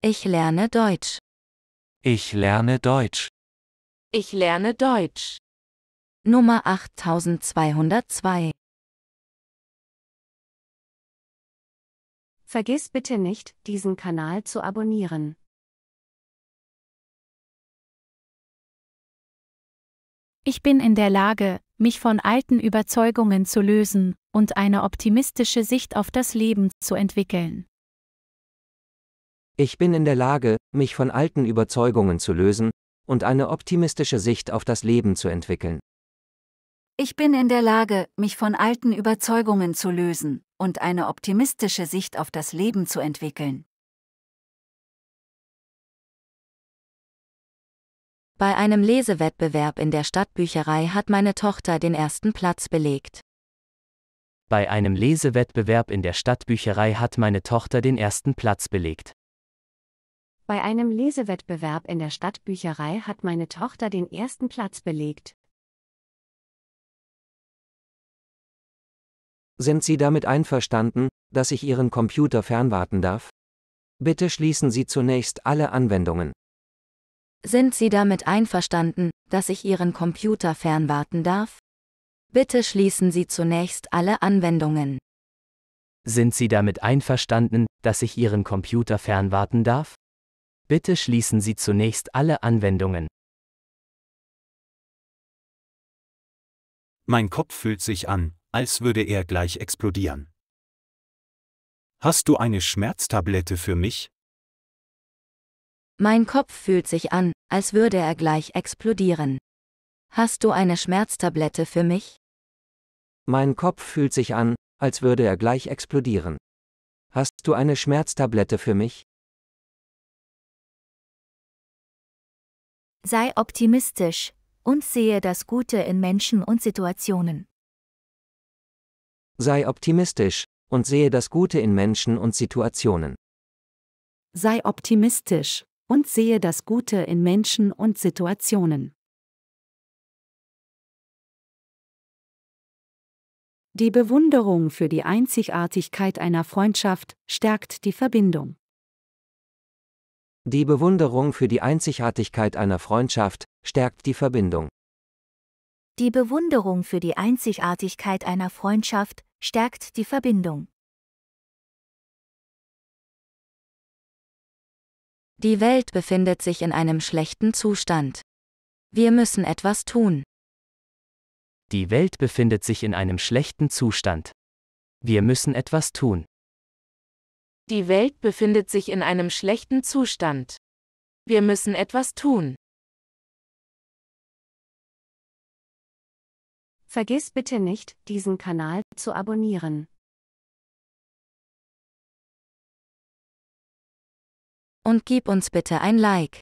Ich lerne Deutsch. Ich lerne Deutsch. Ich lerne Deutsch. Nummer 8202. Vergiss bitte nicht, diesen Kanal zu abonnieren. Ich bin in der Lage, mich von alten Überzeugungen zu lösen und eine optimistische Sicht auf das Leben zu entwickeln. Ich bin in der Lage, mich von alten Überzeugungen zu lösen und eine optimistische Sicht auf das Leben zu entwickeln. Ich bin in der Lage, mich von alten Überzeugungen zu lösen und eine optimistische Sicht auf das Leben zu entwickeln. Bei einem Lesewettbewerb in der Stadtbücherei hat meine Tochter den ersten Platz belegt. Bei einem Lesewettbewerb in der Stadtbücherei hat meine Tochter den ersten Platz belegt. Bei einem Lesewettbewerb in der Stadtbücherei hat meine Tochter den ersten Platz belegt. Sind Sie damit einverstanden, dass ich Ihren Computer fernwarten darf? Bitte schließen Sie zunächst alle Anwendungen. Sind Sie damit einverstanden, dass ich Ihren Computer fernwarten darf? Bitte schließen Sie zunächst alle Anwendungen. Sind Sie damit einverstanden, dass ich Ihren Computer fernwarten darf? Bitte schließen Sie zunächst alle Anwendungen. Mein Kopf fühlt sich an, als würde er gleich explodieren. Hast du eine Schmerztablette für mich? Mein Kopf fühlt sich an, als würde er gleich explodieren. Hast du eine Schmerztablette für mich? Mein Kopf fühlt sich an, als würde er gleich explodieren. Hast du eine Schmerztablette für mich? Sei optimistisch und sehe das Gute in Menschen und Situationen. Sei optimistisch und sehe das Gute in Menschen und Situationen. Sei optimistisch und sehe das Gute in Menschen und Situationen. Die Bewunderung für die Einzigartigkeit einer Freundschaft stärkt die Verbindung. Die Bewunderung für die Einzigartigkeit einer Freundschaft stärkt die Verbindung. Die Bewunderung für die Einzigartigkeit einer Freundschaft stärkt die Verbindung. Die Welt befindet sich in einem schlechten Zustand. Wir müssen etwas tun. Die Welt befindet sich in einem schlechten Zustand. Wir müssen etwas tun. Die Welt befindet sich in einem schlechten Zustand. Wir müssen etwas tun. Vergiss bitte nicht, diesen Kanal zu abonnieren. Und gib uns bitte ein Like.